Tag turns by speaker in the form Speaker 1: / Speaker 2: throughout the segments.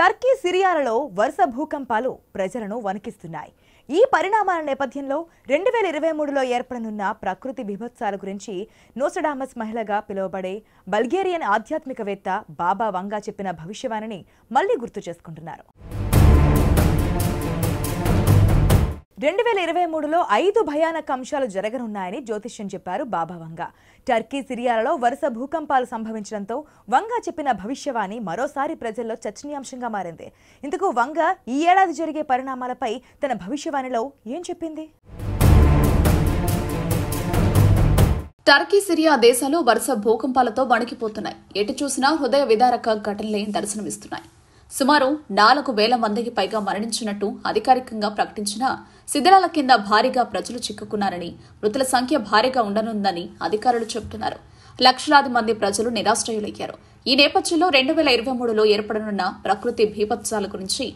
Speaker 1: Turkey సిరియాలలో వరుస భూకంపాలు ప్రజలను వణికిస్తున్నాయి ఈ పరిణామాల నేపథ్యంలో రెండు వేల ఇరవై మూడులో ఏర్పడనున్న ప్రకృతి విభత్సాల గురించి నోసడామస్ మహిళగా పిలువబడే బల్గేరియన్ ఆధ్యాత్మికవేత్త బాబా వంగా చెప్పిన భవిష్యవాణిని మళ్లీ గుర్తు చేసుకుంటున్నారు రెండు వేల ఇరవై మూడులో ఐదు భయానక అంశాలు జరగనున్నాయని జ్యోతిష్యం చెప్పారు బాబా వంగ టర్కీ సిరియాలలో వరుస భూకంపాలు సంభవించడంతో వంగ చెప్పిన భవిష్యవాణి మరోసారి ప్రజల్లో చర్చనీయాంశంగా మారింది ఇందుకు వంగ ఈ ఏడాది జరిగే పరిణామాలపై తన భవిష్యవాణిలో ఏం చెప్పింది
Speaker 2: టర్కీ సిరియా దేశాలు వరుస భూకంపాలతో వణికిపోతున్నాయి ఎటు చూసినా హృదయ విదారక ఘటనలే దర్శనమిస్తున్నాయి సుమారు నాలుగు వేల మందికి పైగా మరణించినట్టు అధికారికంగా ప్రకటించిన శిథిలాల కింద భారీగా ప్రజలు చిక్కుకున్నారని మృతుల సంఖ్య భారీగా ఉండనుందని అధికారులు చెబుతున్నారు లక్షలాది మంది ప్రజలు నిరాశ్రయులయ్యారు ఈ నేపథ్యంలో రెండు వేల ఇరవై మూడులో ఏర్పడనున్న ప్రకృతి భీభత్సాల గురించి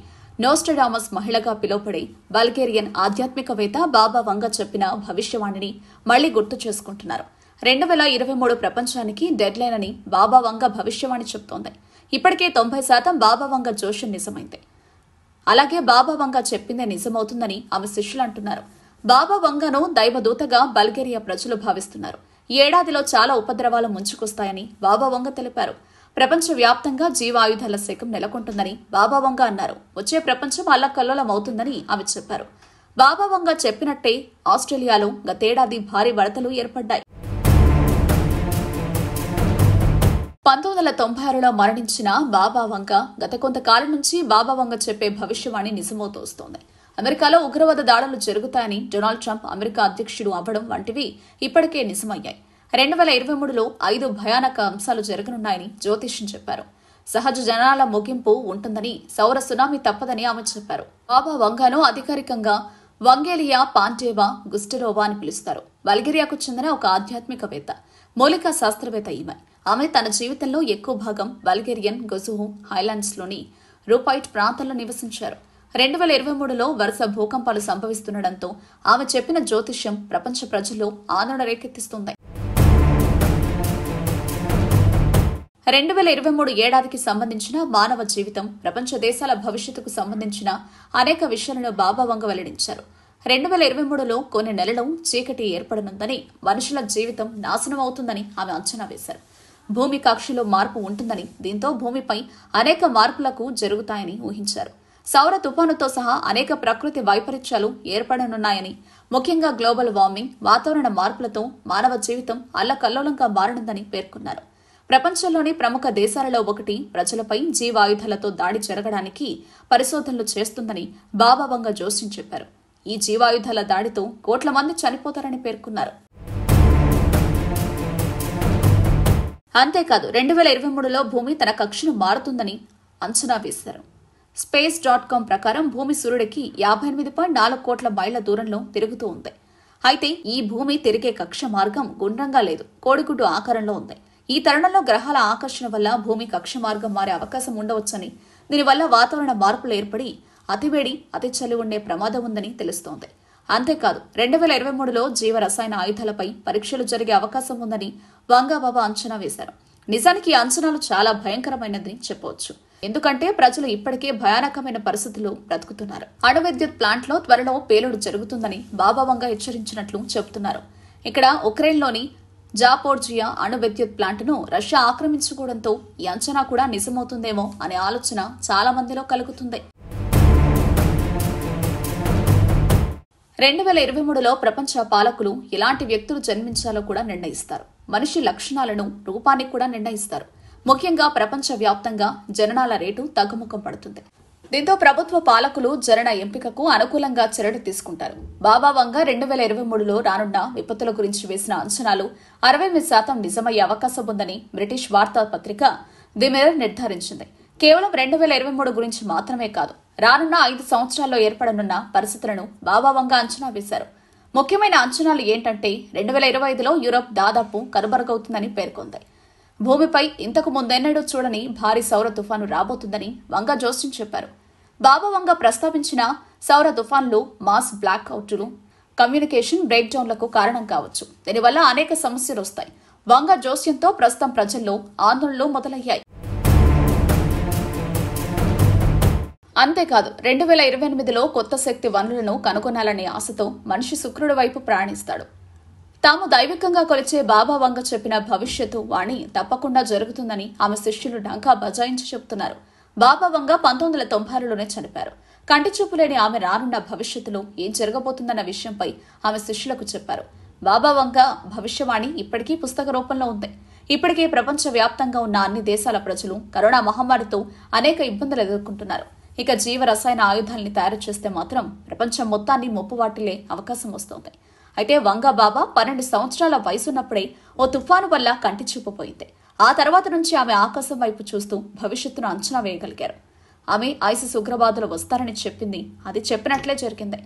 Speaker 2: నోస్టడామస్ మహిళగా పిలువబడే బల్గేరియన్ ఆధ్యాత్మికవేత్త బాబా వంగ చెప్పిన భవిష్యవాణిని మళ్లీ గుర్తు చేసుకుంటున్నారు రెండు వేల ఇరవై మూడు ప్రపంచానికి డెడ్లైన్ అని బాబా వంగ భవిష్యవాణి చెబుతోంది ఇప్పటికే తొంభై శాతం బాబా వంగ జోషం నిజమైంది అలాగే బాబా వంగ చెప్పిందే నిజమవుతుందని ఆమె శిష్యులు అంటున్నారు బాబా వంగను దైవదూతగా బల్గేరియా ప్రజలు భావిస్తున్నారు ఏడాదిలో చాలా ఉపద్రవాలు ముంచుకొస్తాయని బాబా వంగ తెలిపారు ప్రపంచ వ్యాప్తంగా జీవాయుధాల శకం నెలకొంటుందని బాబా వంగ అన్నారు వచ్చే ప్రపంచం అల్లకల్లోలమవుతుందని ఆమె చెప్పారు బాబా వంగ చెప్పినట్టే ఆస్ట్రేలియాలో గతేడాది భారీ వరదలు ఏర్పడ్డాయి పంతొమ్మిది వందల తొంభై ఆరులో మరణించిన బాబా వంక గత కొంతకాలం నుంచి బాబా వంక చెప్పే భవిష్యవాణి నిజమవుతోస్తోంది అమెరికాలో ఉగ్రవాద దాడులు జరుగుతాయని డొనాల్డ్ ట్రంప్ అమెరికా అధ్యక్షుడు అవ్వడం వంటివి ఇప్పటికే నిజమయ్యాయి రెండు వేల ఇరవై మూడులో ఐదు భయానక అంశాలు జరగనున్నాయని జ్యోతిష్యం చెప్పారు సహజ జనాల ముగింపు ఉంటుందని సౌర సునామీ తప్పదని ఆమె చెప్పారు బాబా వంకను అధికారికంగా వంగేలియా పాంటేవా గుస్టెరోవా అని పిలుస్తారు బల్గేరియాకు చెందిన ఒక ఆధ్యాత్మికవేత్త మౌలిక శాస్త్రవేత్త ఈమె ఆమె తన జీవితంలో ఎక్కువ భాగం బల్గేరియన్ గొజుహు హైలాండ్స్లోని రూపాయిట్ ప్రాంతంలో నివసించారు రెండు వేల ఇరవై మూడులో వరుస భూకంపాలు సంభవిస్తుండటంతో ఆమె చెప్పిన జ్యోతిష్యం ప్రపంచ ప్రజల్లో ఆందోళన రేకెత్తిస్తుంది రెండు వేల ఇరవై మూడు ఏడాదికి సంబంధించిన మానవ జీవితం ప్రపంచ దేశాల భవిష్యత్తుకు సంబంధించిన అనేక విషయాలను బాబా వంగ వెల్లడించారు రెండు వేల ఇరవై మూడులో కొన్ని నెలలు చీకటి ఏర్పడనుందని మనుషుల జీవితం నాశనం అవుతుందని ఆమె అంచనా వేశారు భూమి కక్షలో మార్పు ఉంటుందని దీంతో భూమిపై అనేక మార్పులకు జరుగుతాయని ఊహించారు సౌర తుఫానుతో సహా అనేక ప్రకృతి వైపరీత్యాలు ఏర్పడనున్నాయని ముఖ్యంగా గ్లోబల్ వార్మింగ్ వాతావరణ మార్పులతో మానవ జీవితం అల్లకల్లోలంగా మారనుందని పేర్కొన్నారు ప్రపంచంలోని ప్రముఖ దేశాలలో ఒకటి ప్రజలపై జీవాయుధాలతో దాడి జరగడానికి పరిశోధనలు చేస్తుందని బాబాబంగా జోస్యం చెప్పారు ఈ జీవాయుధాల దాడితో కోట్ల మంది చనిపోతారని పేర్కొన్నారు అంతేకాదు రెండు వేల ఇరవై మూడులో భూమి తన కక్షను మారుతుందని అంచనా వేశారు స్పేస్ డాట్ కామ్ ప్రకారం భూమి సూర్యుడికి యాభై ఎనిమిది పాయింట్ నాలుగు కోట్ల మైళ్ల దూరంలో తిరుగుతూ ఉంది అయితే ఈ భూమి తిరిగే కక్ష మార్గం గుండ్రంగా లేదు కోడిగుడ్డు ఆకారంలో ఉంది ఈ తరుణంలో గ్రహాల ఆకర్షణ వల్ల భూమి కక్ష మార్గం మారే అవకాశం ఉండవచ్చని దీనివల్ల వాతావరణ మార్పులు ఏర్పడి అతివేడి అతి చలి ఉండే ప్రమాదం ఉందని తెలుస్తోంది అంతేకాదు రెండు వేల ఇరవై మూడులో జీవ రసాయన ఆయుధాలపై పరీక్షలు జరిగే అవకాశం ఉందని వంగాబాబు అంచనా వేశారు నిజానికి అంచనాలు చాలా భయంకరమైనదని చెప్పవచ్చు ఎందుకంటే ప్రజలు ఇప్పటికే భయానకమైన పరిస్థితులు బ్రతుకుతున్నారు అణు విద్యుత్ ప్లాంట్లో త్వరలో పేలుడు జరుగుతుందని బాబా వంగ హెచ్చరించినట్లు చెబుతున్నారు ఇక్కడ ఉక్రెయిన్లోని జాపోర్జియా అణు విద్యుత్ ప్లాంట్ను రష్యా ఆక్రమించుకోవడంతో ఈ అంచనా కూడా నిజమవుతుందేమో అనే ఆలోచన చాలా మందిలో కలుగుతుంది రెండు వేల ఇరవై మూడులో ప్రపంచ పాలకులు ఎలాంటి వ్యక్తులు జన్మించాలో కూడా నిర్ణయిస్తారు మనిషి లక్షణాలను రూపాన్ని కూడా నిర్ణయిస్తారు ముఖ్యంగా ప్రపంచ వ్యాప్తంగా జననాల రేటు తగ్గుముఖం పడుతుంది దీంతో ప్రభుత్వ పాలకులు జనన ఎంపికకు అనుకూలంగా చర్యలు తీసుకుంటారు బాబావంగా రెండు వేల ఇరవై మూడులో రానున్న విపత్తుల గురించి వేసిన అంచనాలు అరవై ఎనిమిది శాతం నిజమయ్యే అవకాశం ఉందని బ్రిటిష్ వార్తాపత్రిక ది మిరర్ నిర్ధారించింది కేవలం రెండు వేల ఇరవై మూడు గురించి మాత్రమే కాదు రానున్న ఐదు సంవత్సరాల్లో ఏర్పడనున్న పరిస్థితులను బాబావంగా అంచనా వేశారు ముఖ్యమైన అంచనాలు ఏంటంటే రెండు వేల ఇరవై ఐదులో యూరప్ దాదాపు కనుబరుగవుతుందని పేర్కొంది భూమిపై ఇంతకు ముందెన్నడూ చూడని భారీ సౌర తుఫాను రాబోతుందని వంగ జోస్యం చెప్పారు వంగ ప్రస్తావించిన సౌర తుఫాన్లు మాస్ బ్లాక్ అవుట్లు కమ్యూనికేషన్ బ్రేక్ డౌన్లకు కారణం కావచ్చు దీనివల్ల అనేక సమస్యలు వస్తాయి వంగ జోస్యంతో ప్రస్తుతం ప్రజల్లో ఆందోళనలు మొదలయ్యాయి అంతేకాదు రెండు వేల ఇరవై ఎనిమిదిలో కొత్త శక్తి వనరులను కనుగొనాలనే ఆశతో మనిషి శుక్రుడి వైపు ప్రయాణిస్తాడు తాము దైవికంగా కొలిచే బాబా వంగ చెప్పిన భవిష్యత్తు వాణి తప్పకుండా జరుగుతుందని ఆమె శిష్యులు డంకా బజాయించి చెబుతున్నారు బాబా వంగ పంతొమ్మిది వందల తొంభైలోనే చనిపారు కంటి చూపు లేని ఆమె రానున్న భవిష్యత్తులో ఏం జరగబోతుందన్న విషయంపై ఆమె శిష్యులకు చెప్పారు బాబా వంగ భవిష్యవాణి ఇప్పటికీ పుస్తక రూపంలో ఉంది ఇప్పటికే ప్రపంచ వ్యాప్తంగా ఉన్న అన్ని దేశాల ప్రజలు కరోనా మహమ్మారితో అనేక ఇబ్బందులు ఎదుర్కొంటున్నారు ఇక జీవ రసాయన ఆయుధాల్ని తయారు చేస్తే మాత్రం ప్రపంచం మొత్తాన్ని మొప్పువాటిలే అవకాశం వస్తోంది అయితే వంగా బాబా పన్నెండు సంవత్సరాల వయసున్నప్పుడే ఓ తుఫాను వల్ల కంటి చూపుపోయింది ఆ తర్వాత నుంచి ఆమె ఆకాశం వైపు చూస్తూ భవిష్యత్తును అంచనా వేయగలిగారు ఆమె ఐసిస్ ఉగ్రవాదులు వస్తారని చెప్పింది అది చెప్పినట్లే జరిగింది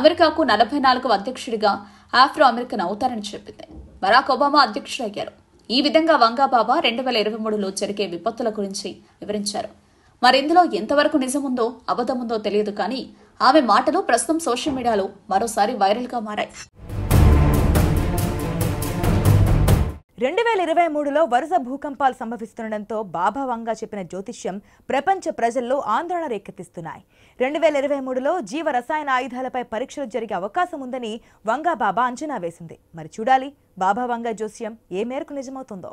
Speaker 2: అమెరికాకు నలభై నాలుగు అధ్యక్షుడిగా ఆఫ్రో అమెరికన్ అవుతారని చెప్పింది బరాక్ ఒబామా అధ్యక్షుడయ్యారు ఈ విధంగా వంగాబాబా రెండు వేల ఇరవై మూడులో జరిగే విపత్తుల గురించి వివరించారు మరి ఇందులో ఎంతవరకు నిజముందో అబద్ధముందో తెలియదు కానీ ఆమె మాటలు ప్రస్తుతం సోషల్ మీడియాలో మరోసారి వైరల్గా మారాయి
Speaker 1: రెండు వేల ఇరవై మూడులో వరుస భూకంపాలు సంభవిస్తుండటంతో బాభావంగా చెప్పిన జ్యోతిష్యం ప్రపంచ ప్రజల్లో ఆందోళన రేకెత్తిస్తున్నాయి రెండు వేల ఇరవై మూడులో జీవ రసాయన ఆయుధాలపై పరీక్షలు జరిగే అవకాశం ఉందని వంగా బాబా అంచనా వేసింది మరి చూడాలి బాభావంగా జ్యోస్యం ఏ మేరకు నిజమవుతుందో